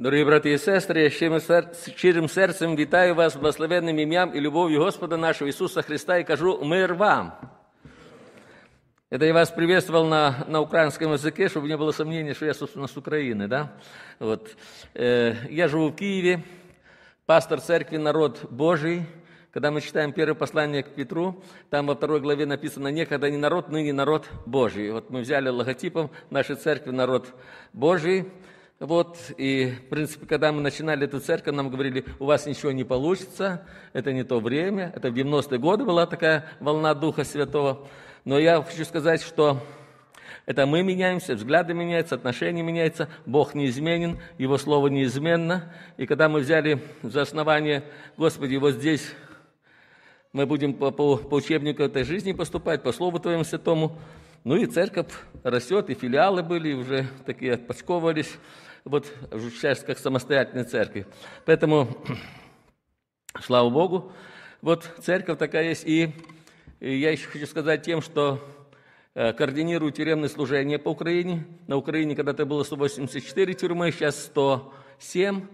Дорогі брати і сестри, я щирим, сер... щирим серцем вітаю вас благословенним ім'ям і любов'ю Господа нашого Ісуса Христа і кажу мир вам. Это я вас приветствовал на, на украинском языке, чтобы не было сомнений, что я, собственно, с Украины, да? Вот. Э, я живу в Киеве, пастор церкви «Народ Божий». Когда мы читаем первое послание к Петру, там во второй главе написано «Некогда не народ, ныне народ Божий». Вот мы взяли логотипом нашей церкви «Народ Божий», вот, и, в принципе, когда мы начинали эту церковь, нам говорили, у вас ничего не получится, это не то время, это в 90-е годы была такая волна Духа Святого. Но я хочу сказать, что это мы меняемся, взгляды меняются, отношения меняются, Бог неизменен, Его Слово неизменно. И когда мы взяли за основание, Господи, вот здесь мы будем по, по, по учебнику этой жизни поступать, по Слову Твоему Святому, ну и церковь растет, и филиалы были, уже такие отпочковывались вот в как самостоятельной церкви. Поэтому, слава Богу, вот церковь такая есть. И, и я еще хочу сказать тем, что э, координирую тюремные служения по Украине. На Украине когда-то было 184 тюрьмы, сейчас 107.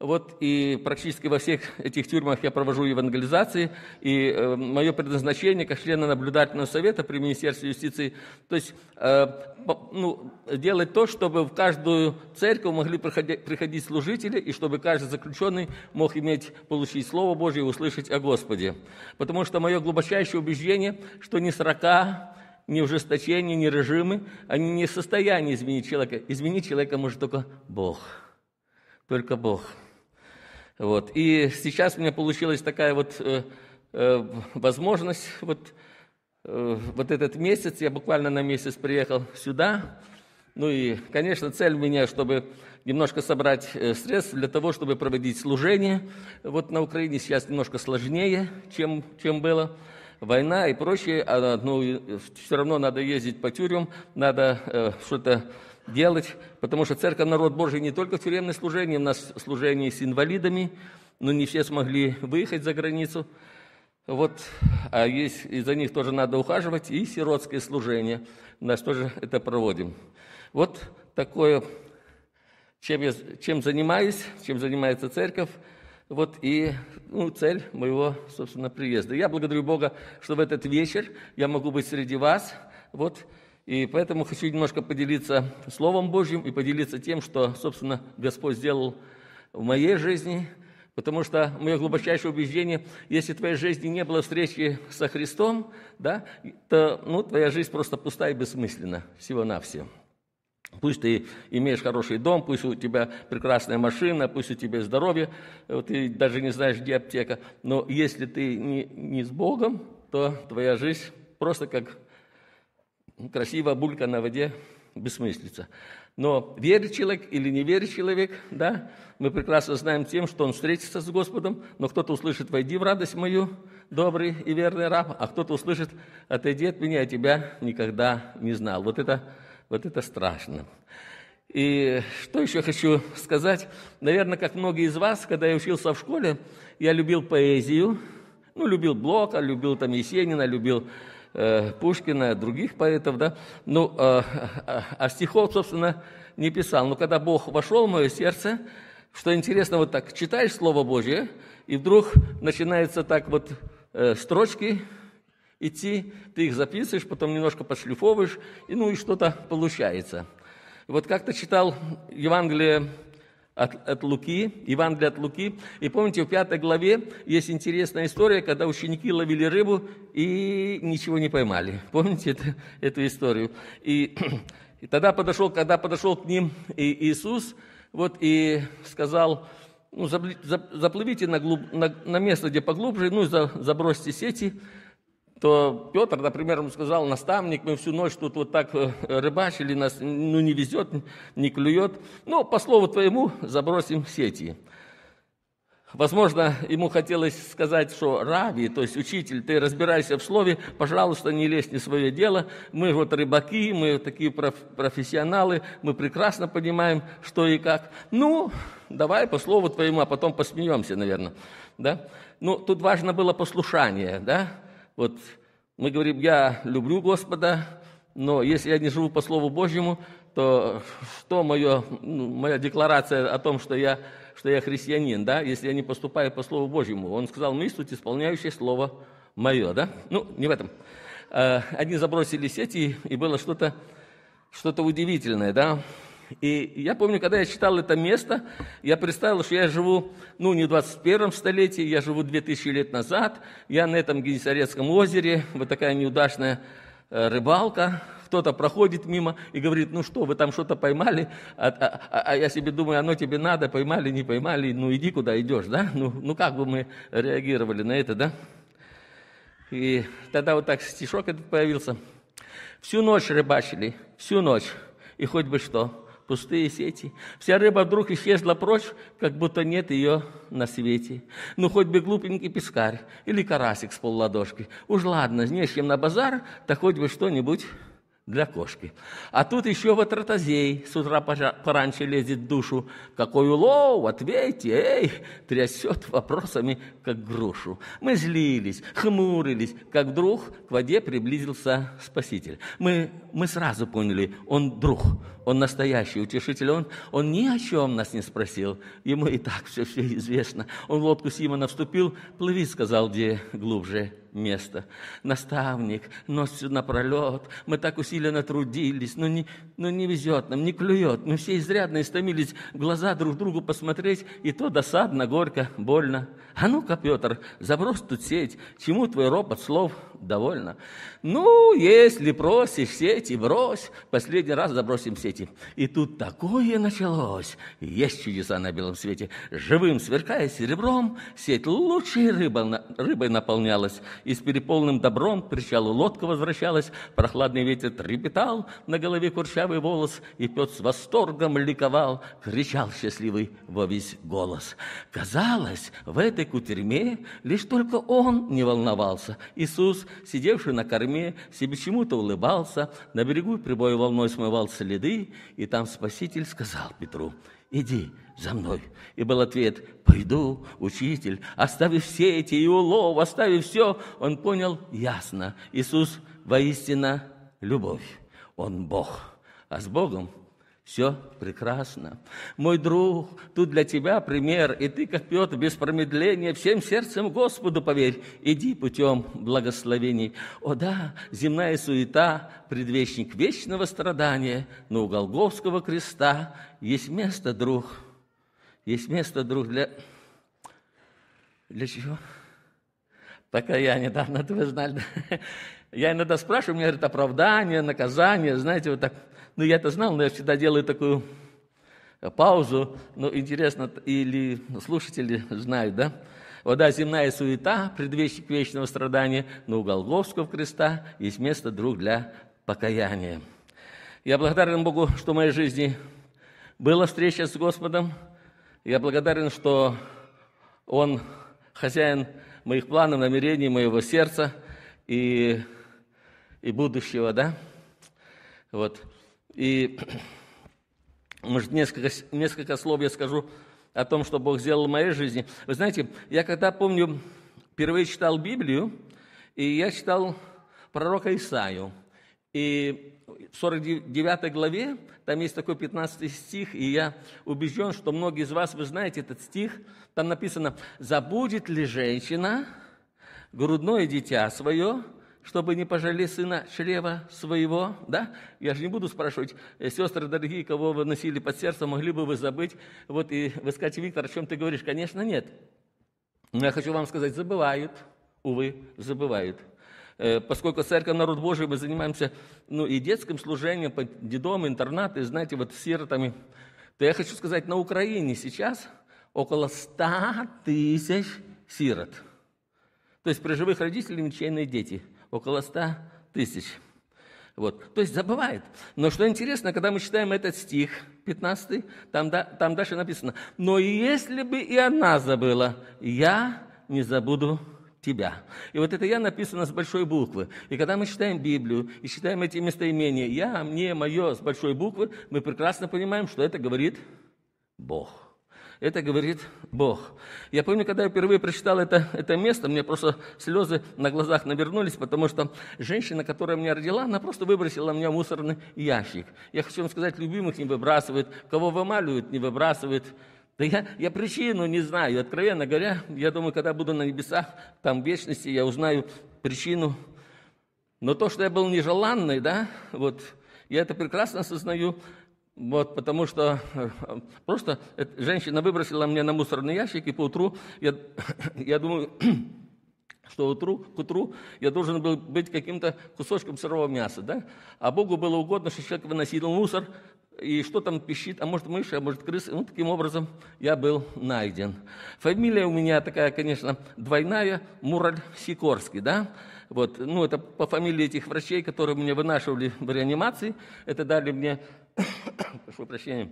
Вот и практически во всех этих тюрьмах я провожу евангелизации, и э, мое предназначение как члена наблюдательного совета при Министерстве юстиции, то есть э, по, ну, делать то, чтобы в каждую церковь могли приходить, приходить служители, и чтобы каждый заключенный мог иметь, получить Слово Божье и услышать о Господе. Потому что мое глубочайшее убеждение, что не срока, ни ужесточения, ни режимы, они не в состоянии изменить человека. Изменить человека может только Бог. Только Бог. Вот. И сейчас у меня получилась такая вот э, э, возможность, вот, э, вот этот месяц, я буквально на месяц приехал сюда, ну и, конечно, цель у меня, чтобы немножко собрать э, средств для того, чтобы проводить служение. Вот на Украине сейчас немножко сложнее, чем, чем было. Война и прочее, а, ну, э, все равно надо ездить по тюрьмам, надо э, что-то делать, потому что церковь, народ Божий не только в тюремное служение, у нас служение с инвалидами, но не все смогли выехать за границу. Вот, а есть, и за них тоже надо ухаживать, и сиротское служение. У нас тоже это проводим. Вот такое, чем, я, чем занимаюсь, чем занимается церковь. Вот и ну, цель моего, собственно, приезда. Я благодарю Бога, что в этот вечер я могу быть среди вас. Вот и поэтому хочу немножко поделиться Словом Божьим и поделиться тем, что, собственно, Господь сделал в моей жизни, потому что мое глубочайшее убеждение, если в твоей жизни не было встречи со Христом, да, то ну, твоя жизнь просто пустая и бессмысленна всего-навсего. Пусть ты имеешь хороший дом, пусть у тебя прекрасная машина, пусть у тебя здоровье, вот ты даже не знаешь, где аптека. Но если ты не, не с Богом, то твоя жизнь просто как красиво булька на воде, бессмыслица. Но верит человек или не верит человек, да, мы прекрасно знаем тем, что он встретится с Господом, но кто-то услышит «Войди в радость мою, добрый и верный раб», а кто-то услышит «Отойди от меня, я тебя никогда не знал». Вот это, вот это страшно. И что еще хочу сказать? Наверное, как многие из вас, когда я учился в школе, я любил поэзию, ну, любил Блока, любил там Есенина, любил Э, Пушкина, других поэтов, да, ну, э, а, а стихов, собственно, не писал. Но когда Бог вошел в мое сердце, что интересно, вот так читаешь Слово Божье, и вдруг начинается так вот э, строчки идти, ты их записываешь, потом немножко подшлифовываешь, и ну и что-то получается. вот как-то читал Евангелие от, от Луки, Евангелие от Луки. И помните, в пятой главе есть интересная история, когда ученики ловили рыбу и ничего не поймали. Помните это, эту историю? И, и тогда подошел, когда подошел к ним и Иисус, вот и сказал, ну, заплывите на, глуб, на, на место, где поглубже, ну, забросьте сети то Петр, например, ему сказал, наставник, мы всю ночь тут вот так э, рыбачили, нас ну, не везет, не клюет, Ну, по слову твоему забросим сети. Возможно, ему хотелось сказать, что Рави, то есть учитель, ты разбирайся в слове, пожалуйста, не лезь не в свое дело. Мы вот рыбаки, мы такие проф профессионалы, мы прекрасно понимаем, что и как. Ну, давай по слову твоему, а потом посмеемся, наверное. Да? Ну, тут важно было послушание, да? Вот мы говорим, я люблю Господа, но если я не живу по Слову Божьему, то что мое, ну, моя декларация о том, что я, что я христианин, да, если я не поступаю по Слову Божьему? Он сказал, мы суть исполняющие Слово мое, да? Ну, не в этом. Э, Одни забросили сети, и было что-то что, -то, что -то удивительное, да? И я помню, когда я читал это место, я представил, что я живу, ну, не в 21 столетии, я живу 2000 лет назад, я на этом Генесарецком озере, вот такая неудачная э, рыбалка, кто-то проходит мимо и говорит, ну что, вы там что-то поймали, а, а, а, а, я себе думаю, оно тебе надо, поймали, не поймали, ну иди куда идешь, да? Ну, ну как бы мы реагировали на это, да? И тогда вот так стишок этот появился. Всю ночь рыбачили, всю ночь, и хоть бы что, пустые сети. Вся рыба вдруг исчезла прочь, как будто нет ее на свете. Ну, хоть бы глупенький пескарь или карасик с полладошки. Уж ладно, не с чем на базар, да хоть бы что-нибудь для кошки. А тут еще ватротозей с утра пораньше лезет в душу. Какой улов, ответьте, эй, трясет вопросами, как грушу. Мы злились, хмурились, как вдруг к воде приблизился Спаситель. Мы, мы сразу поняли, он друг, он настоящий утешитель, он, он ни о чем нас не спросил. Ему и так все, все известно. Он в лодку Симона вступил, плыви, сказал, где глубже место. Наставник, носью напролет, мы так усиленно трудились, но ну, не, но ну, не везет нам, не клюет. Мы все изрядно истомились глаза друг другу посмотреть, и то досадно, горько, больно. А ну-ка, Петр, забрось тут сеть, чему твой ропот слов – довольно. Ну, если просишь сети, брось. Последний раз забросим сети. И тут такое началось. Есть чудеса на белом свете. Живым, сверкая серебром, сеть лучшей рыба, рыбой наполнялась. И с переполным добром к причалу лодка возвращалась. Прохладный ветер трепетал, на голове курчавый волос. И пес с восторгом ликовал, кричал счастливый во весь голос. Казалось, в этой кутерьме лишь только он не волновался. Иисус сидевший на корме, себе чему-то улыбался, на берегу прибой волной смывал следы, и там Спаситель сказал Петру, «Иди за мной». И был ответ, «Пойду, учитель, оставив все эти и улов, оставив все». Он понял ясно, Иисус воистина любовь, Он Бог, а с Богом все прекрасно. Мой друг, тут для тебя пример, и ты, как Петр, без промедления, всем сердцем Господу поверь, иди путем благословений. О да, земная суета, предвестник вечного страдания, но у Голговского креста есть место, друг, есть место, друг, для... Для чего? Пока я недавно, это вы знали, я иногда спрашиваю, мне говорят, оправдание, наказание, знаете, вот так ну, я это знал, но я всегда делаю такую э, паузу. Ну, интересно, или слушатели знают, да? Вода земная суета, предвестник вечного страдания, но у Голговского креста есть место друг для покаяния. Я благодарен Богу, что в моей жизни была встреча с Господом. Я благодарен, что Он хозяин моих планов, намерений, моего сердца и, и будущего, да? Вот. И, может, несколько, несколько слов я скажу о том, что Бог сделал в моей жизни. Вы знаете, я когда помню, впервые читал Библию, и я читал пророка Исаию. И в 49 главе, там есть такой 15 стих, и я убежден, что многие из вас, вы знаете этот стих, там написано «Забудет ли женщина грудное дитя свое, чтобы не пожалели сына чрева своего, да? Я же не буду спрашивать, э, сестры дорогие, кого вы носили под сердце, могли бы вы забыть? Вот и вы скажете, Виктор, о чем ты говоришь? Конечно, нет. Но я хочу вам сказать, забывают, увы, забывают. Э, поскольку церковь народ Божий, мы занимаемся ну, и детским служением, по дедом, интернаты, знаете, вот сиротами, то я хочу сказать, на Украине сейчас около 100 тысяч сирот. То есть при живых родителях ничейные дети – около 100 тысяч. Вот. То есть забывает. Но что интересно, когда мы читаем этот стих, 15, там, да, там дальше написано, «Но если бы и она забыла, я не забуду тебя». И вот это «я» написано с большой буквы. И когда мы читаем Библию и читаем эти местоимения «я», «мне», «мое» с большой буквы, мы прекрасно понимаем, что это говорит Бог. Это говорит Бог. Я помню, когда я впервые прочитал это, это место, мне просто слезы на глазах навернулись, потому что женщина, которая меня родила, она просто выбросила мне мусорный ящик. Я хочу вам сказать, любимых не выбрасывает, кого вымаливают, не выбрасывает. Да я, я причину не знаю. Откровенно говоря, я думаю, когда буду на небесах, там в вечности, я узнаю причину. Но то, что я был нежеланный, да, вот, я это прекрасно осознаю, вот, потому что э, просто женщина выбросила мне на мусорный ящик, и поутру, я, я думаю, что утру, к утру я должен был быть каким-то кусочком сырого мяса, да? А Богу было угодно, что человек выносил мусор, и что там пищит, а может мыши, а может крысы. Ну, таким образом я был найден. Фамилия у меня такая, конечно, двойная, Мураль Сикорский, да? Вот, ну, это по фамилии этих врачей, которые меня вынашивали в реанимации. Это дали мне прошу прощения,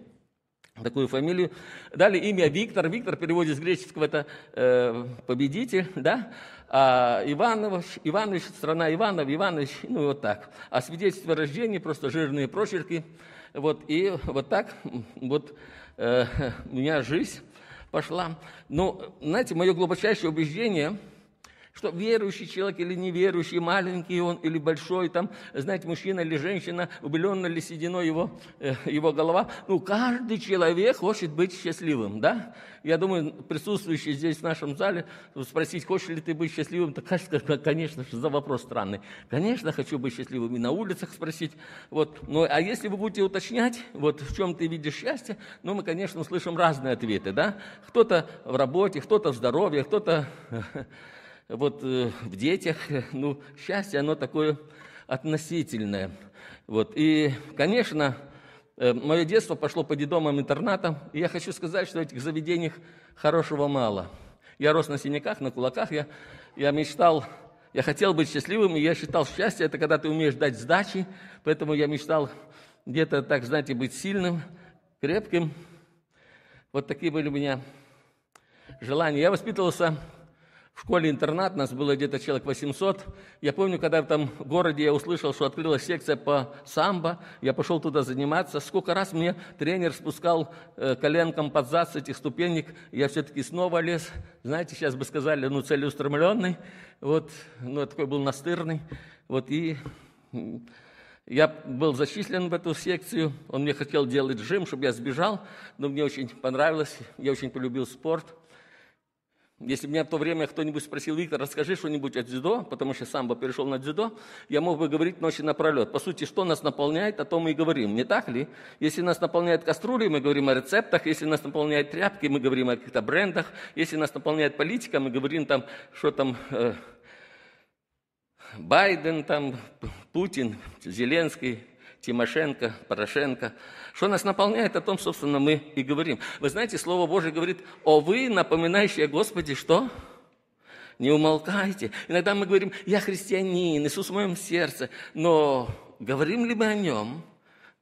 такую фамилию. Дали имя Виктор. Виктор в с греческого это э, победитель, да? А Иванович, Иванович, страна Иванов, Иванович, ну вот так. А свидетельство о рождении, просто жирные прочерки. Вот, и вот так вот э, у меня жизнь пошла. Но, ну, знаете, мое глубочайшее убеждение – что верующий человек или неверующий, маленький он или большой, там, знаете, мужчина или женщина, убелена ли сединой его, э, его голова. Ну, каждый человек хочет быть счастливым, да? Я думаю, присутствующие здесь в нашем зале, спросить, хочешь ли ты быть счастливым, так конечно, же, за вопрос странный. Конечно, хочу быть счастливым и на улицах спросить. Вот. Но, ну, а если вы будете уточнять, вот в чем ты видишь счастье, ну, мы, конечно, услышим разные ответы, да? Кто-то в работе, кто-то в здоровье, кто-то вот э, в детях, ну, счастье, оно такое относительное. Вот. И, конечно, э, мое детство пошло по дедомам интернатам, и я хочу сказать, что в этих заведениях хорошего мало. Я рос на синяках, на кулаках, я, я мечтал, я хотел быть счастливым, и я считал, счастье – это когда ты умеешь дать сдачи, поэтому я мечтал где-то, так знаете, быть сильным, крепким. Вот такие были у меня желания. Я воспитывался в школе-интернат нас было где-то человек 800. Я помню, когда в там городе я услышал, что открылась секция по самбо, я пошел туда заниматься. Сколько раз мне тренер спускал э, коленком под зад с этих ступенек, я все-таки снова лез. Знаете, сейчас бы сказали, ну, целеустремленный. Вот, ну, такой был настырный. Вот, и я был зачислен в эту секцию, он мне хотел делать жим, чтобы я сбежал, но мне очень понравилось, я очень полюбил спорт – если меня в то время кто-нибудь спросил, Виктор, расскажи что-нибудь о дзюдо, потому что сам бы перешел на дзюдо, я мог бы говорить ночи напролет. По сути, что нас наполняет, о том мы и говорим. Не так ли? Если нас наполняет кастрюли, мы говорим о рецептах. Если нас наполняет тряпки, мы говорим о каких-то брендах. Если нас наполняет политика, мы говорим там, что там... Э, Байден, там, Путин, Зеленский, Тимошенко, Порошенко. Что нас наполняет, о том, собственно, мы и говорим. Вы знаете, Слово Божие говорит, о вы, напоминающие Господи, что? Не умолкайте. Иногда мы говорим, я христианин, Иисус в моем сердце. Но говорим ли мы о нем?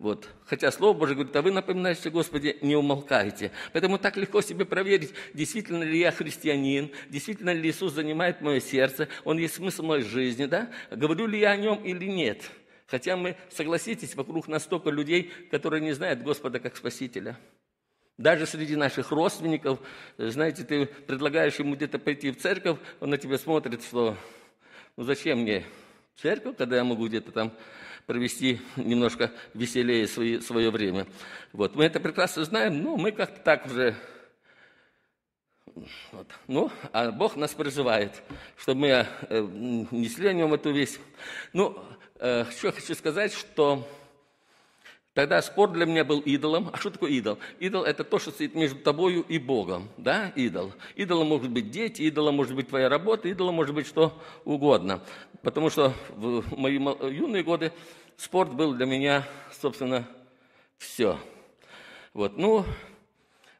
Вот. Хотя Слово Божие говорит, а вы напоминаете, Господи, не умолкайте. Поэтому так легко себе проверить, действительно ли я христианин, действительно ли Иисус занимает мое сердце, Он есть смысл моей жизни, да? Говорю ли я о Нем или нет? Хотя мы, согласитесь, вокруг нас столько людей, которые не знают Господа как Спасителя. Даже среди наших родственников, знаете, ты предлагаешь ему где-то пойти в церковь, он на тебя смотрит, что ну зачем мне церковь, когда я могу где-то там провести немножко веселее свои, свое время. Вот. Мы это прекрасно знаем, но мы как-то так уже... Вот. Ну, а Бог нас призывает, чтобы мы э, несли о нем эту весть. Ну, Э, что я хочу сказать, что Тогда спорт для меня был идолом. А что такое идол? Идол – это то, что стоит между тобою и Богом. Да, идол. Идолом может быть дети, идолом может быть твоя работа, идолом может быть что угодно. Потому что в мои юные годы спорт был для меня, собственно, все. Вот, ну,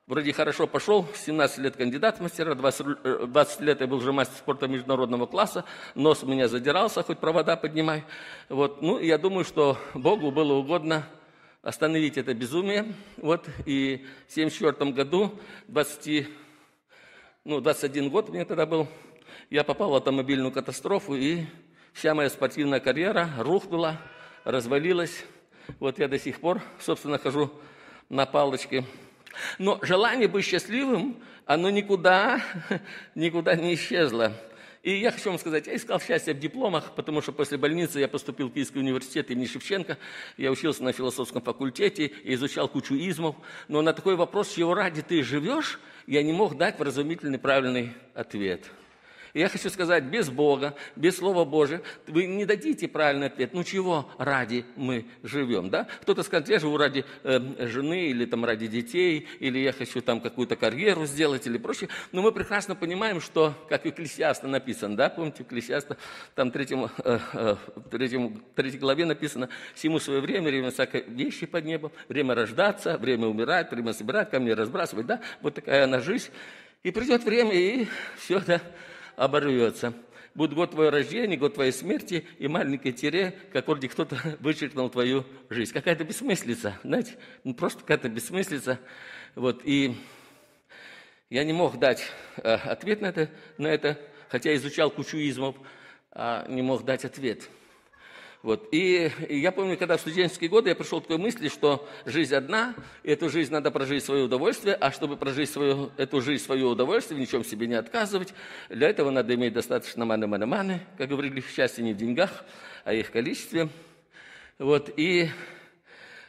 вроде хорошо пошел, 17 лет кандидат в мастера, 20, 20 э, лет я был уже мастер спорта международного класса, нос у меня задирался, хоть провода поднимай. Вот, ну, я думаю, что Богу было угодно остановить это безумие. Вот, и в 1974 году, 20, ну, 21 год мне тогда был, я попал в автомобильную катастрофу, и вся моя спортивная карьера рухнула, развалилась. Вот я до сих пор, собственно, хожу на палочке но желание быть счастливым, оно никуда, никуда не исчезло. И я хочу вам сказать, я искал счастье в дипломах, потому что после больницы я поступил в Киевский университет имени Шевченко, я учился на философском факультете, я изучал кучу измов, но на такой вопрос, чего ради ты живешь, я не мог дать вразумительный правильный ответ – я хочу сказать, без Бога, без Слова Божия вы не дадите правильный ответ. Ну чего ради мы живем, да? Кто-то скажет, я живу ради э, жены или там ради детей, или я хочу там какую-то карьеру сделать или прочее. Но мы прекрасно понимаем, что, как у Экклесиаста написано, да, помните, Клесиаста там третьему э, э, третьем, третьей главе написано, «Всему свое время, время всякой вещи под небом, время рождаться, время умирать, время собирать, камни разбрасывать». Да? Вот такая она жизнь. И придет время, и все, да, оборвется. Будет год твоего рождения, год твоей смерти и маленькой тире, как вроде кто-то вычеркнул твою жизнь. Какая-то бессмыслица, знаете, ну, просто какая-то бессмыслица. Вот, и я не мог дать э, ответ на это, на это, хотя изучал кучу измов, а не мог дать ответ – вот. И я помню, когда в студенческие годы я пришел к такой мысли, что жизнь одна, и эту жизнь надо прожить в свое удовольствие, а чтобы прожить свою, эту жизнь в свое удовольствие, в ничем себе не отказывать, для этого надо иметь достаточно маны-маны-маны, как говорили, счастье не в деньгах, а их количестве. Вот. И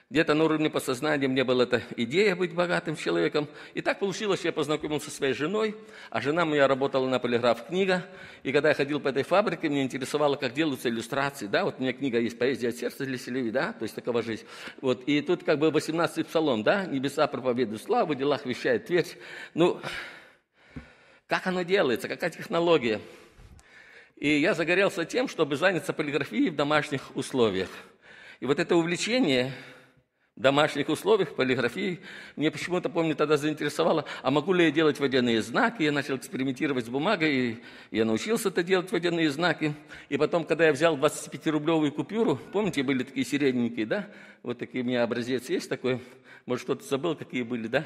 где-то на уровне подсознания мне была эта идея быть богатым человеком. И так получилось, что я познакомился со своей женой, а жена моя работала на полиграф книга. И когда я ходил по этой фабрике, меня интересовало, как делаются иллюстрации. Да, вот у меня книга есть «Поэзия от сердца» для Селеви, да, то есть такова жизнь. Вот. И тут как бы 18-й псалом, да, «Небеса проповедуют славу, делах вещает твердь». Ну, как оно делается, какая технология? И я загорелся тем, чтобы заняться полиграфией в домашних условиях. И вот это увлечение домашних условиях, полиграфии. Мне почему-то, помню, тогда заинтересовало, а могу ли я делать водяные знаки? Я начал экспериментировать с бумагой, и я научился это делать, водяные знаки. И потом, когда я взял 25-рублевую купюру, помните, были такие сирененькие, да? Вот такие у меня образец есть такой. Может, кто-то забыл, какие были, да?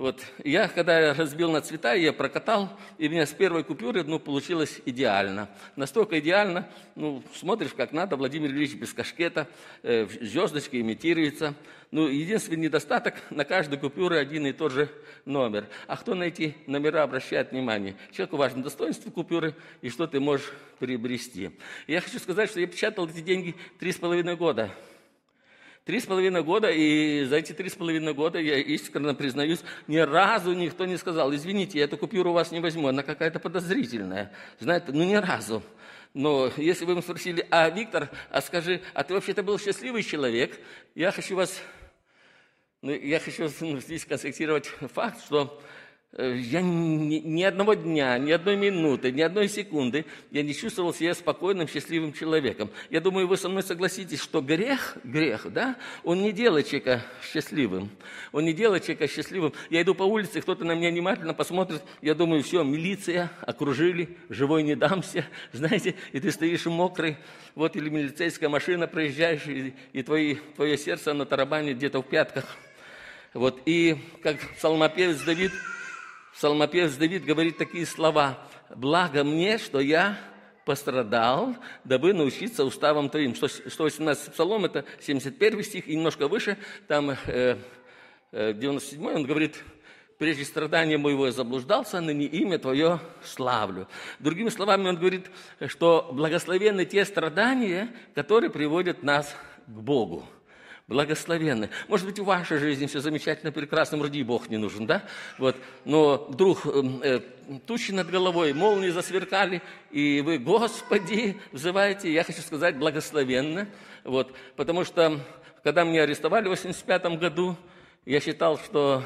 Вот. Я, когда разбил на цвета, я прокатал, и у меня с первой купюры ну, получилось идеально. Настолько идеально, ну, смотришь, как надо, Владимир Ильич без кашкета, э, звездочки имитируются. Ну, единственный недостаток, на каждой купюре один и тот же номер. А кто на эти номера обращает внимание? Человеку важно достоинство купюры и что ты можешь приобрести. я хочу сказать, что я печатал эти деньги три с половиной года. Три с половиной года, и за эти три с половиной года, я искренне признаюсь, ни разу никто не сказал, извините, я эту купюру у вас не возьму, она какая-то подозрительная. Знаете, ну ни разу. Но если вы им спросили, а, Виктор, а скажи, а ты вообще-то был счастливый человек, я хочу вас, ну, я хочу ну, здесь констатировать факт, что Э, я ни, ни одного дня, ни одной минуты, ни одной секунды я не чувствовал себя спокойным, счастливым человеком. Я думаю, вы со мной согласитесь, что грех, грех, да, он не делает человека счастливым. Он не делает человека счастливым. Я иду по улице, кто-то на меня внимательно посмотрит, я думаю, все, милиция, окружили, живой не дамся, знаете, и ты стоишь мокрый, вот или милицейская машина проезжаешь, и, и твои, твое сердце на тарабане где-то в пятках. Вот, и как псалмопевец Давид Псалмопевец Давид говорит такие слова. «Благо мне, что я пострадал, дабы научиться уставам Твоим». 118 псалом – это 71 стих, и немножко выше, там 97 э, э, он говорит, прежде страдания моего я заблуждался, ныне имя Твое славлю. Другими словами, он говорит, что благословенны те страдания, которые приводят нас к Богу благословенны. Может быть, в вашей жизни все замечательно, прекрасно, вроде и Бог не нужен, да? Вот. Но вдруг эм, э, тучи над головой, молнии засверкали, и вы, Господи, взываете, я хочу сказать, благословенно. Вот. Потому что, когда меня арестовали в 85 году, я считал, что,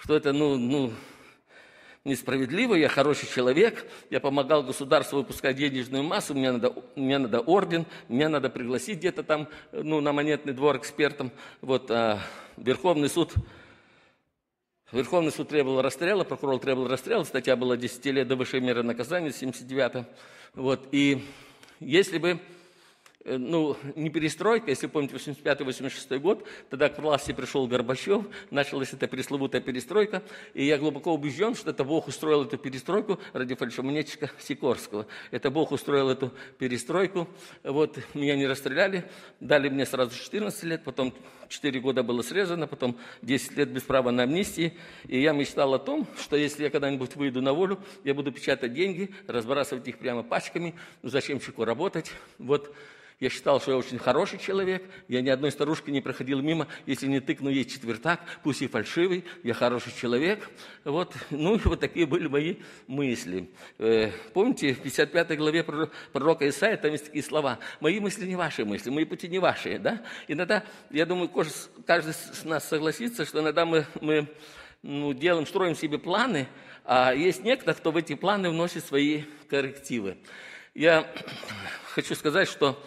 что это, ну, ну, несправедливо, я хороший человек, я помогал государству выпускать денежную массу, мне надо, мне надо орден, Мне надо пригласить где-то там, ну, на монетный двор экспертом. Вот, а Верховный суд Верховный суд требовал расстрела, прокурор требовал расстрела, статья была 10 лет до высшей меры наказания, 79 -го. Вот, и если бы Э, ну, не перестройка, если помните, 85-86 год, тогда к власти пришел Горбачев, началась эта пресловутая перестройка, и я глубоко убежден, что это Бог устроил эту перестройку ради фальшимонетчика Сикорского. Это Бог устроил эту перестройку, вот, меня не расстреляли, дали мне сразу 14 лет, потом 4 года было срезано, потом 10 лет без права на амнистии, и я мечтал о том, что если я когда-нибудь выйду на волю, я буду печатать деньги, разбрасывать их прямо пачками, ну, зачем чеку работать, вот, я считал, что я очень хороший человек, я ни одной старушки не проходил мимо, если не тыкну ей четвертак, пусть и фальшивый, я хороший человек. Вот, ну, вот такие были мои мысли. Э, помните, в 55 главе пророка Исаия там есть такие слова. «Мои мысли не ваши мысли, мои пути не ваши». Да? Иногда, я думаю, каждый из нас согласится, что иногда мы, мы ну, делаем, строим себе планы, а есть некто, кто в эти планы вносит свои коррективы. Я хочу сказать, что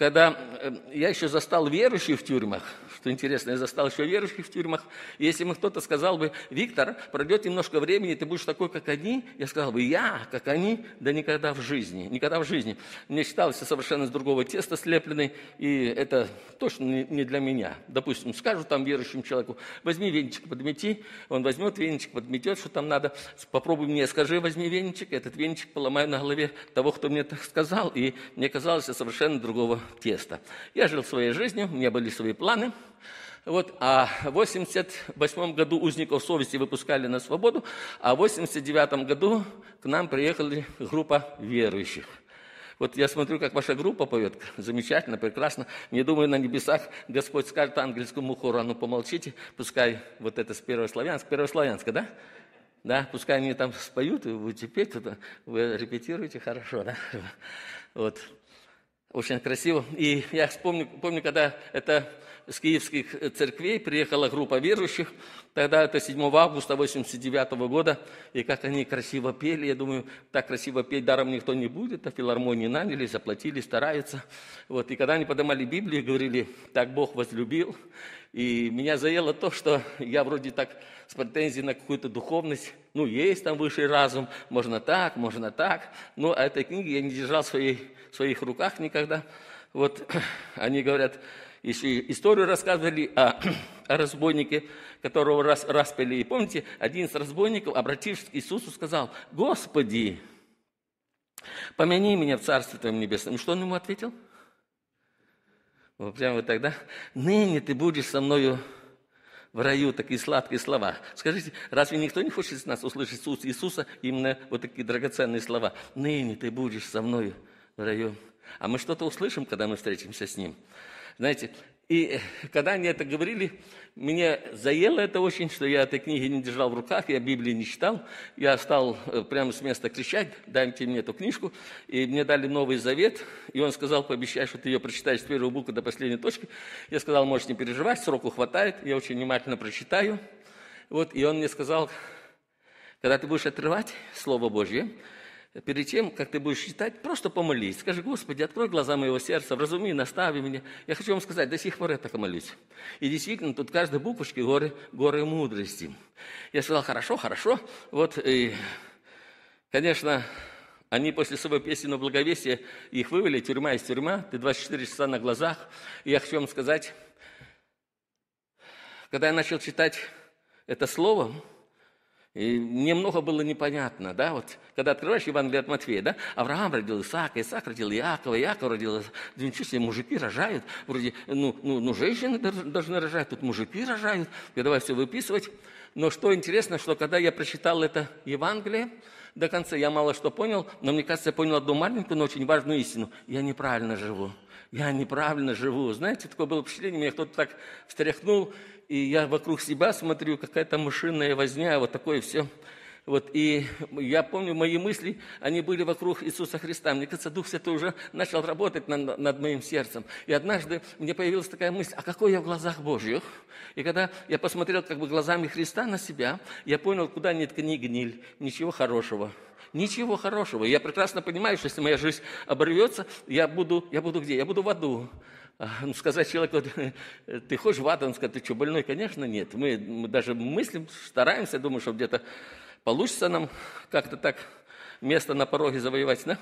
когда э, я еще застал верующих в тюрьмах, что интересно, я застал еще верующих в тюрьмах. И если бы кто-то сказал бы, Виктор, пройдет немножко времени, ты будешь такой, как они, я сказал бы, я, как они, да никогда в жизни, никогда в жизни. Мне считалось совершенно из другого теста слепленный, и это точно не для меня. Допустим, скажут там верующему человеку, возьми венчик, подмети, он возьмет венчик, подметет, что там надо, попробуй мне, скажи, возьми венчик. этот венчик поломаю на голове того, кто мне так сказал, и мне казалось, совершенно другого теста. Я жил своей жизнью, у меня были свои планы – вот, а в 1988 году узников совести выпускали на свободу, а в 1989 году к нам приехала группа верующих. Вот я смотрю, как ваша группа поет. Замечательно, прекрасно. Не думаю, на небесах Господь скажет ангельскому хору, а ну помолчите, пускай вот это с Первославянска, Первославянска, да? Да, пускай они там споют, и вы будете петь, э, вы репетируете хорошо, да? Вот. Очень красиво. И я вспомню, помню, когда это с киевских э, церквей приехала группа верующих, тогда это 7 августа 89 года, и как они красиво пели, я думаю, так красиво петь даром никто не будет, а филармонии наняли, заплатили, стараются. Вот, и когда они поднимали Библию, говорили, так Бог возлюбил, и меня заело то, что я вроде так с претензией на какую-то духовность, ну, есть там высший разум, можно так, можно так, но этой книге я не держал своей в своих руках никогда. Вот они говорят, еще историю рассказывали о, о разбойнике, которого рас распили. И помните, один из разбойников, обратившись к Иисусу, сказал, «Господи, помяни меня в Царстве Твоем Небесном». И что он ему ответил? Вот прямо вот тогда, «Ныне ты будешь со мною в раю такие сладкие слова. Скажите, разве никто не хочет из нас услышать Иисуса именно вот такие драгоценные слова? Ныне ты будешь со мною в раю. А мы что-то услышим, когда мы встретимся с ним. Знаете, и э, когда они это говорили, мне заело это очень, что я этой книги не держал в руках, я Библии не читал. Я стал э, прямо с места кричать, дайте мне эту книжку. И мне дали Новый Завет, и он сказал, пообещай, что ты ее прочитаешь с первого буквы до последней точки. Я сказал, можешь не переживать, сроку хватает, я очень внимательно прочитаю. Вот, и он мне сказал, когда ты будешь отрывать Слово Божье, перед тем, как ты будешь читать, просто помолись. Скажи, Господи, открой глаза моего сердца, вразуми, настави меня. Я хочу вам сказать, до сих пор я так молюсь. И действительно, тут каждой буквочке горы, горы мудрости. Я сказал, хорошо, хорошо. Вот, и, конечно, они после своего песенного благовестия, их вывели, тюрьма из тюрьма, ты 24 часа на глазах. И я хочу вам сказать, когда я начал читать это слово, и мне много было непонятно, да, вот когда открываешь Евангелие от Матфея, да, Авраам родил Исаака, Исаак родил Иакова, Иаков родил, да мужики рожают, вроде, ну, ну, ну, женщины должны рожать, тут мужики рожают, я давай все выписывать. Но что интересно, что когда я прочитал это Евангелие, до конца я мало что понял, но мне кажется, я понял одну маленькую, но очень важную истину. Я неправильно живу я неправильно живу. Знаете, такое было впечатление, меня кто-то так встряхнул, и я вокруг себя смотрю, какая-то машинная возня, вот такое все. Вот, и я помню, мои мысли, они были вокруг Иисуса Христа. Мне кажется, Дух Святой уже начал работать над, над моим сердцем. И однажды мне появилась такая мысль, а какой я в глазах Божьих? И когда я посмотрел как бы глазами Христа на себя, я понял, куда нет ни гниль, ничего хорошего – Ничего хорошего. Я прекрасно понимаю, что если моя жизнь оборвется, я буду, я буду где? Я буду в аду. А, ну, сказать человеку, ты хочешь в ад? Он скажет, ты что, больной? Конечно, нет. Мы, мы даже мыслим, стараемся, думаю, что где-то получится нам как-то так место на пороге завоевать, да?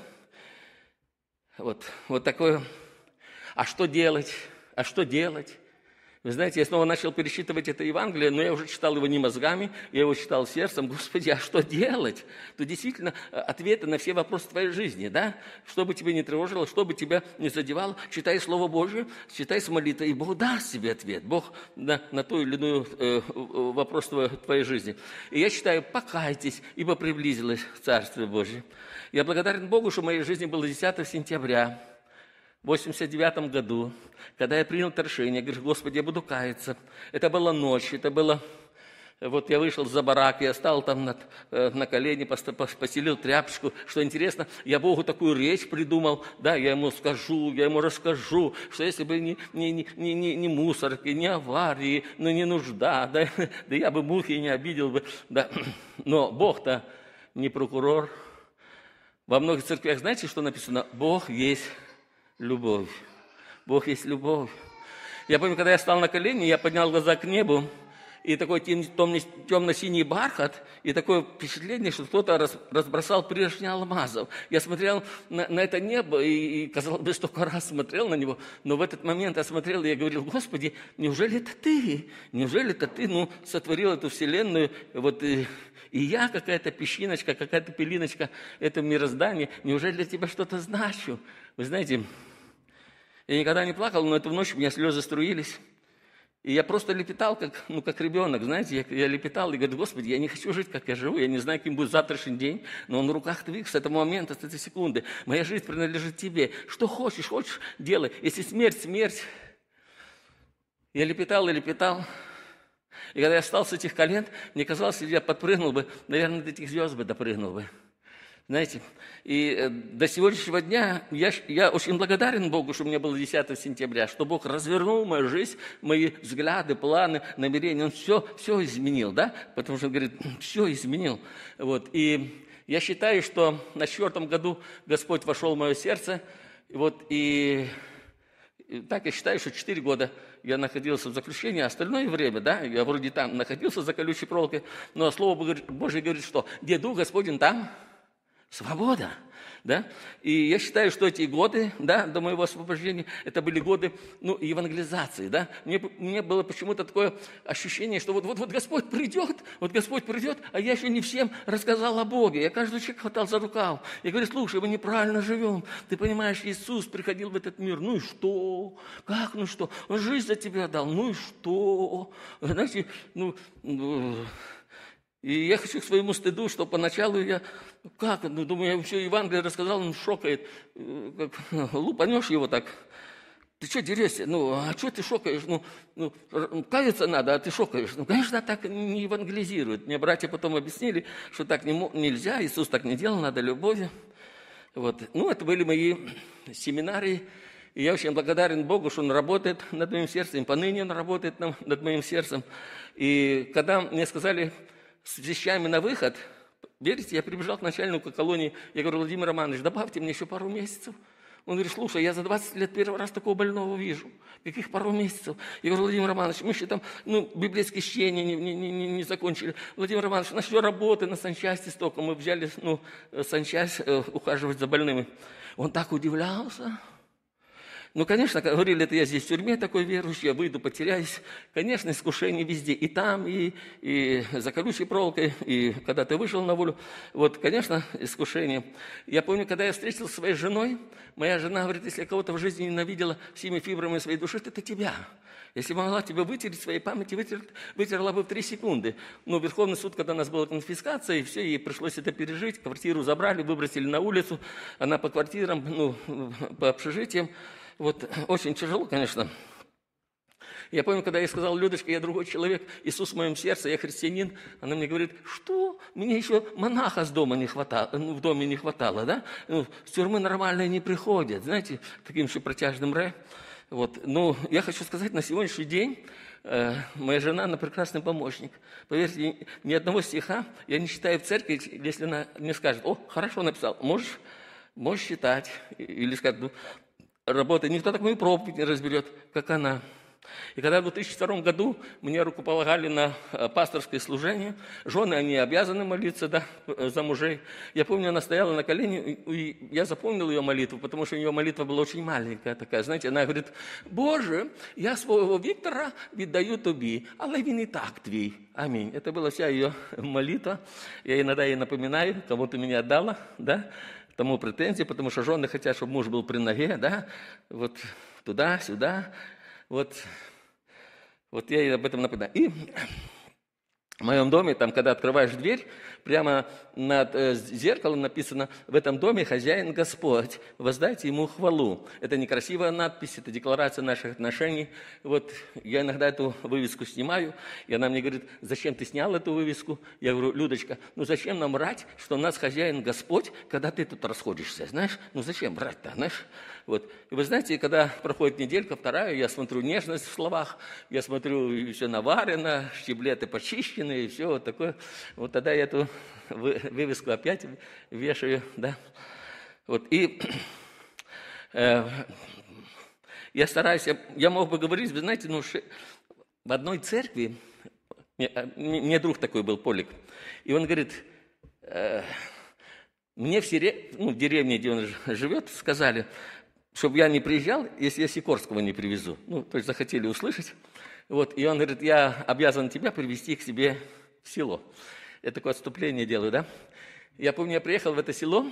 Вот, вот такое. А что делать? А что делать? Вы знаете, я снова начал пересчитывать это Евангелие, но я уже читал его не мозгами, я его читал сердцем. Господи, а что делать? То действительно э, ответы на все вопросы твоей жизни, да? Что бы тебя не тревожило, что бы тебя не задевало, читай Слово Божие, читай с молитвой, и Бог даст тебе ответ. Бог на, на ту или иную э, вопрос твоей жизни. И я читаю, покайтесь, ибо приблизилось Царствие Божие. Я благодарен Богу, что в моей жизни было 10 сентября 89 году, когда я принял это решение, говорю, Господи, я буду каяться. Это была ночь, это было... Вот я вышел за барак, я стал там над, э, на колени, постелил тряпочку. Что интересно, я Богу такую речь придумал, да, я ему скажу, я ему расскажу, что если бы не, не, не, не, не мусорки, не аварии, ну не нужда, да, да я бы мухи не обидел бы, да. Но Бог-то не прокурор. Во многих церквях знаете, что написано? Бог есть любовь. Бог есть любовь. Я помню, когда я стал на колени, я поднял глаза к небу, и такой темно-синий бархат, и такое впечатление, что кто-то разбросал прежний алмазов. Я смотрел на, на это небо, и, и, казалось бы, столько раз смотрел на него, но в этот момент я смотрел, и я говорил, Господи, неужели это Ты? Неужели это Ты ну, сотворил эту вселенную? Вот, и, э, и я какая-то песчиночка, какая-то пелиночка в этом Неужели для Тебя что-то значу? Вы знаете, я никогда не плакал, но эту ночь у меня слезы струились. И я просто лепетал, как, ну, как ребенок, знаете, я, я лепетал и говорю, Господи, я не хочу жить, как я живу, я не знаю, каким будет завтрашний день, но он в руках твоих с этого момента, с этой секунды. Моя жизнь принадлежит тебе. Что хочешь, хочешь, делай. Если смерть, смерть. Я лепетал и лепетал. И когда я встал с этих колен, мне казалось, если я подпрыгнул бы, наверное, до этих звезд бы допрыгнул бы. Знаете, и э, до сегодняшнего дня я, я очень благодарен Богу, что у меня было 10 сентября, что Бог развернул мою жизнь, мои взгляды, планы, намерения. Он все, все изменил, да? Потому что он говорит, все изменил. Вот. И я считаю, что на четвертом году Господь вошел в мое сердце. вот и так я считаю, что 4 года я находился в заключении, а остальное время, да, я вроде там находился за колючей проволокой, но Слово Божье говорит, что где Дух Господень, там Свобода. Да? И я считаю, что эти годы да, до моего освобождения, это были годы ну, евангелизации. Да? Мне, мне было почему-то такое ощущение, что вот, вот, вот Господь придет, вот Господь придет, а я еще не всем рассказал о Боге. Я каждый человек хватал за рукав. Я говорю, слушай, мы неправильно живем. Ты понимаешь, Иисус приходил в этот мир. Ну и что? Как? Ну что? Он жизнь за тебя дал. Ну и что? Знаете, ну... ну и я хочу к своему стыду, что поначалу я, ну как, ну, думаю, я все Евангелие рассказал, он шокает, э, как, лупанешь его так. Ты что дерешься? Ну, а что ты шокаешь? Ну, ну, каяться надо, а ты шокаешь. Ну, конечно, так не евангелизирует. Мне братья потом объяснили, что так не, нельзя, Иисус так не делал, надо любовь. Вот. Ну, это были мои семинарии. И я очень благодарен Богу, что Он работает над моим сердцем. Поныне Он работает над моим сердцем. И когда мне сказали, с вещами на выход, верите, я прибежал к начальнику колонии, я говорю, Владимир Романович, добавьте мне еще пару месяцев. Он говорит, слушай, я за 20 лет первый раз такого больного вижу. Каких пару месяцев? Я говорю, Владимир Романович, мы еще там ну, библейские чтения не, не, не, не закончили. Владимир Романович, у нас еще работы на санчасти столько. Мы взяли ну, э, санчасть э, ухаживать за больными. Он так удивлялся. Ну, конечно, говорили, это я здесь в тюрьме такой верующий, я выйду, потеряюсь. Конечно, искушение везде, и там, и, и за колючей проволокой, и когда ты вышел на волю. Вот, конечно, искушение. Я помню, когда я встретился с своей женой, моя жена говорит, если я кого-то в жизни ненавидела всеми фибрами своей души, то это тебя. Если бы могла тебя вытереть своей памяти, вытер, вытерла бы в три секунды. Но ну, Верховный суд, когда у нас была конфискация, и все, ей пришлось это пережить, квартиру забрали, выбросили на улицу, она по квартирам, ну, по общежитиям, вот очень тяжело, конечно. Я помню, когда я сказал, Людочка, я другой человек, Иисус в моем сердце, я христианин, она мне говорит, что? Мне еще монаха с дома не хватало, э, ну, в доме не хватало, да? Ну, с тюрьмы нормальные не приходят, знаете, таким еще протяжным ре. Вот. Но ну, я хочу сказать, на сегодняшний день э, моя жена, она прекрасный помощник. Поверьте, ни одного стиха я не читаю в церкви, если она мне скажет, о, хорошо написал, можешь, можешь читать. Или скажет, «Ну, работы. Никто так мою проповедь не разберет, как она. И когда в 2002 году мне рукополагали на э, пасторское служение, жены, они обязаны молиться да, э, за мужей. Я помню, она стояла на колени, и я запомнил ее молитву, потому что у нее молитва была очень маленькая такая. Знаете, она говорит, «Боже, я своего Виктора віддаю тобі, а він і так твой. Аминь. Это была вся ее молитва. Я иногда ей напоминаю, кому ты меня отдала, да? тому претензии, потому что жены хотят, чтобы муж был при ноге, да, вот туда, сюда, вот, вот я и об этом напоминаю. И в моем доме, там, когда открываешь дверь, прямо над э, зеркалом написано «В этом доме хозяин Господь, воздайте ему хвалу». Это некрасивая надпись, это декларация наших отношений. Вот я иногда эту вывеску снимаю, и она мне говорит «Зачем ты снял эту вывеску?» Я говорю «Людочка, ну зачем нам врать, что у нас хозяин Господь, когда ты тут расходишься, знаешь? Ну зачем врать-то, знаешь?» Вот. И вы знаете, когда проходит неделька, вторая, я смотрю нежность в словах, я смотрю, все наварено, щеблеты почищены, и все вот такое. Вот тогда я эту вывеску опять вешаю, да. Вот. И э, я стараюсь, я, я мог бы говорить, вы знаете, ну, в одной церкви, мне, э, друг такой был, Полик, и он говорит, э, мне в, Сире, ну, в деревне, где он живет, сказали, чтобы я не приезжал, если я Сикорского не привезу. Ну, то есть захотели услышать. Вот, и он говорит, я обязан тебя привести к себе в село. Я такое отступление делаю, да? Я помню, я приехал в это село,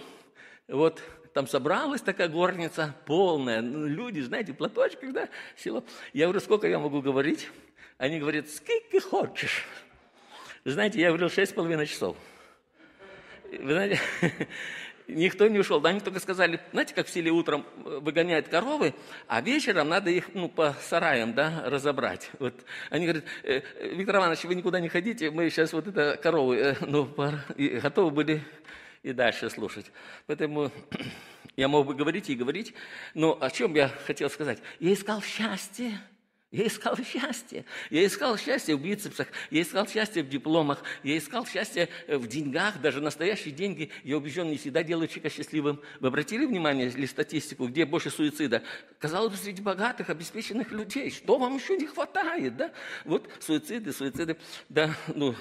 вот там собралась такая горница полная, ну, люди, знаете, платочки, да, село. Я говорю, сколько я могу говорить? Они говорят, сколько хочешь. Знаете, я говорил шесть с половиной часов. Вы знаете, никто не ушел. да, Они только сказали, знаете, как в селе утром э, выгоняют коровы, а вечером надо их ну, по сараям да, разобрать. Вот. Они говорят, «Э, э, Виктор Иванович, вы никуда не ходите, мы сейчас вот это коровы ну, готовы были и дальше слушать. Поэтому я мог бы говорить и говорить, но о чем я хотел сказать? Я искал счастье я искал счастье. Я искал счастье в бицепсах, я искал счастье в дипломах, я искал счастье э, в деньгах, даже настоящие деньги, я убежден, не всегда делают человека счастливым. Вы обратили внимание ли статистику, где больше суицида? Казалось бы, среди богатых, обеспеченных людей. Что вам еще не хватает, да? Вот суициды, суициды, да, ну,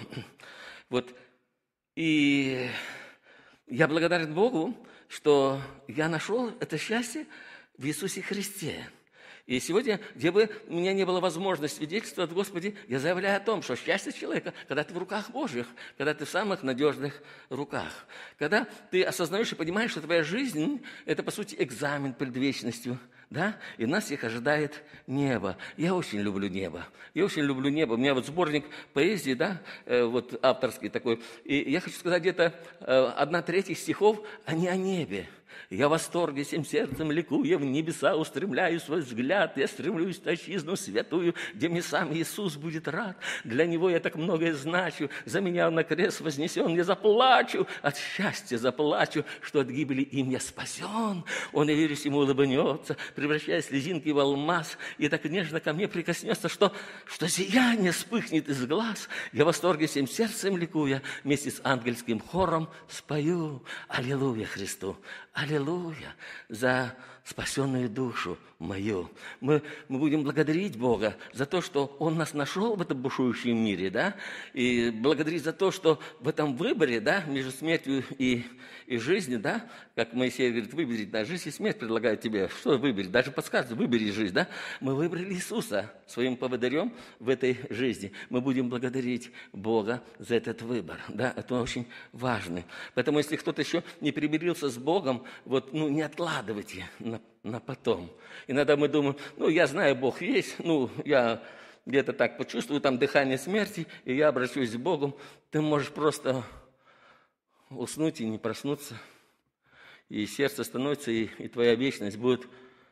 вот. И я благодарен Богу, что я нашел это счастье в Иисусе Христе. И сегодня, где бы у меня не было возможности свидетельствовать, Господи, я заявляю о том, что счастье человека, когда ты в руках Божьих, когда ты в самых надежных руках, когда ты осознаешь и понимаешь, что твоя жизнь – это, по сути, экзамен перед вечностью, да? И нас их ожидает небо. Я очень люблю небо. Я очень люблю небо. У меня вот сборник поэзии, да, э, вот авторский такой. И я хочу сказать, где-то э, одна треть стихов, они о небе. Я в восторге всем сердцем ликуя, в небеса устремляю свой взгляд. Я стремлюсь в отчизну святую, где мне сам Иисус будет рад. Для Него я так многое значу, за меня на крест вознесен. Я заплачу, от счастья заплачу, что от гибели им я спасен. Он, я верюсь ему улыбнется, превращая слезинки в алмаз, и так нежно ко мне прикоснется, что, что сияние вспыхнет из глаз. Я в восторге всем сердцем ликуя, вместе с ангельским хором спою. Аллилуйя Христу! Аллилуйя! За спасенную душу мою. Мы, мы будем благодарить Бога за то, что Он нас нашел в этом бушующем мире, да, и благодарить за то, что в этом выборе, да, между смертью и, и жизнью, да, как Моисей говорит, выбери да, жизнь и смерть предлагает тебе. Что выбери? Даже подсказывает, выбери жизнь, да. Мы выбрали Иисуса своим поводырем в этой жизни. Мы будем благодарить Бога за этот выбор, да, это очень важно. Поэтому, если кто-то еще не примирился с Богом, вот, ну, не откладывайте на на, на потом. Иногда мы думаем, ну, я знаю, Бог есть, ну, я где-то так почувствую, там дыхание смерти, и я обращусь к Богу. Ты можешь просто уснуть и не проснуться. И сердце становится, и, и твоя вечность будет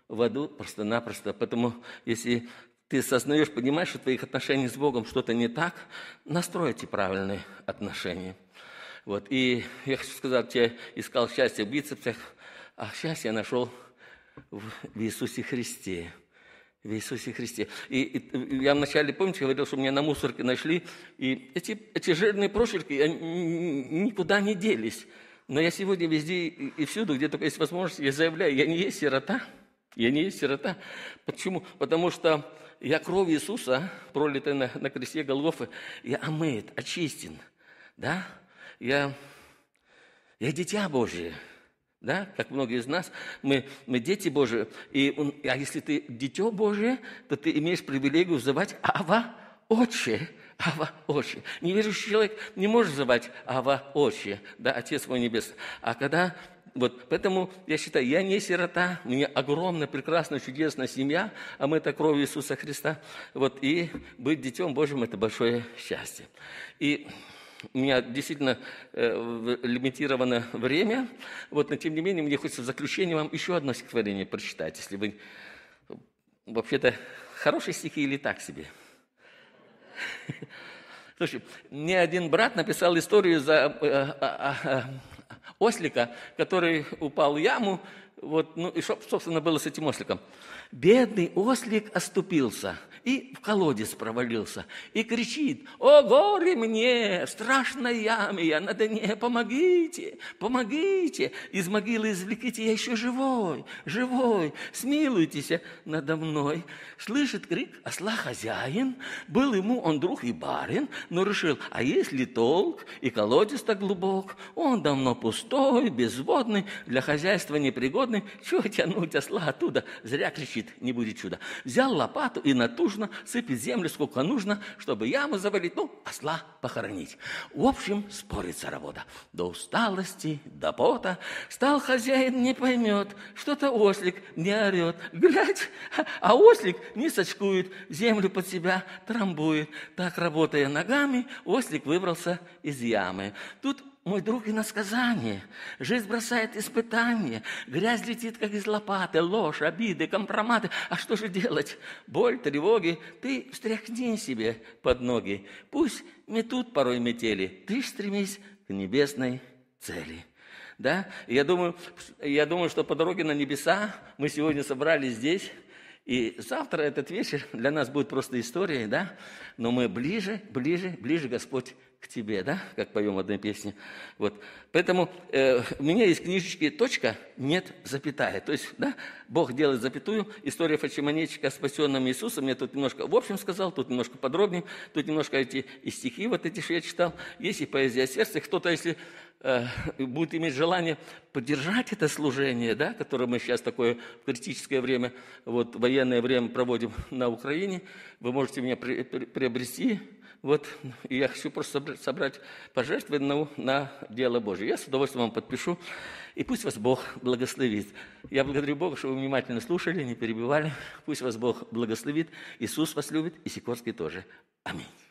в аду просто-напросто. поэтому если ты осознаешь, понимаешь, что твоих отношений с Богом что-то не так, настройте правильные отношения. Вот. И я хочу сказать, я искал счастье в бицепсах, а счастье нашел в Иисусе Христе. В Иисусе Христе. И, и я вначале, помните, говорил, что меня на мусорке нашли, и эти, эти жирные прошельки они никуда не делись. Но я сегодня везде и, всюду, где только есть возможность, я заявляю, я не есть сирота. Я не есть сирота. Почему? Потому что я кровь Иисуса, пролитая на, на кресте Голгофы, я омыт, очистен. Да? Я, я дитя Божие. Да? Как многие из нас, мы, мы дети Божии. И, он, а если ты дитё Божие, то ты имеешь привилегию звать Ава Отче. Ава Отче. Неверующий человек не может звать Ава Отче, да, Отец мой Небес. А когда вот поэтому я считаю, я не сирота, у меня огромная, прекрасная, чудесная семья, а мы это кровь Иисуса Христа. Вот, и быть детем Божьим – это большое счастье. И у меня действительно э, лимитировано время, вот, но тем не менее мне хочется в заключение вам еще одно стихотворение прочитать, если вы вообще-то хорошие стихи или так себе. Слушай, мне один брат написал историю за э, э, э, ослика, который упал в яму, вот, ну и что, собственно, было с этим осликом? Бедный ослик оступился – и в колодец провалился. И кричит, о горе мне, страшная страшной яме я на дне, помогите, помогите, из могилы извлеките, я еще живой, живой, смилуйтесь надо мной. Слышит крик осла хозяин, был ему он друг и барин, но решил, а если толк и колодец так глубок, он давно пустой, безводный, для хозяйства непригодный, чего тянуть осла оттуда, зря кричит, не будет чуда. Взял лопату и натужил нужно, сыпет землю сколько нужно, чтобы яму завалить, ну, осла похоронить. В общем, спорится работа. До усталости, до пота. Стал хозяин, не поймет, что-то ослик не орет. Глядь, а ослик не сочкует, землю под себя трамбует. Так, работая ногами, ослик выбрался из ямы. Тут мой друг, и на сказание Жизнь бросает испытания. Грязь летит, как из лопаты. Ложь, обиды, компроматы. А что же делать? Боль, тревоги. Ты встряхни себе под ноги. Пусть метут порой метели. Ты стремись к небесной цели. Да? Я думаю, я думаю, что по дороге на небеса мы сегодня собрались здесь, и завтра этот вечер для нас будет просто историей, да? Но мы ближе, ближе, ближе, Господь, к тебе, да, как поем в одной песне. Вот. Поэтому э, у меня есть книжечки «Точка, нет запятая». То есть, да, Бог делает запятую. История Фачимонечика о спасенном Иисусом. Я тут немножко в общем сказал, тут немножко подробнее. Тут немножко эти и стихи вот эти, что я читал. Есть и поэзия сердца. Кто-то, если э, будет иметь желание поддержать это служение, да, которое мы сейчас такое в критическое время, вот военное время проводим на Украине, вы можете меня при, при, приобрести вот и я хочу просто собрать, собрать пожертвования на дело Божье. Я с удовольствием вам подпишу. И пусть вас Бог благословит. Я благодарю Бога, что вы внимательно слушали, не перебивали. Пусть вас Бог благословит. Иисус вас любит, и Сикорский тоже. Аминь.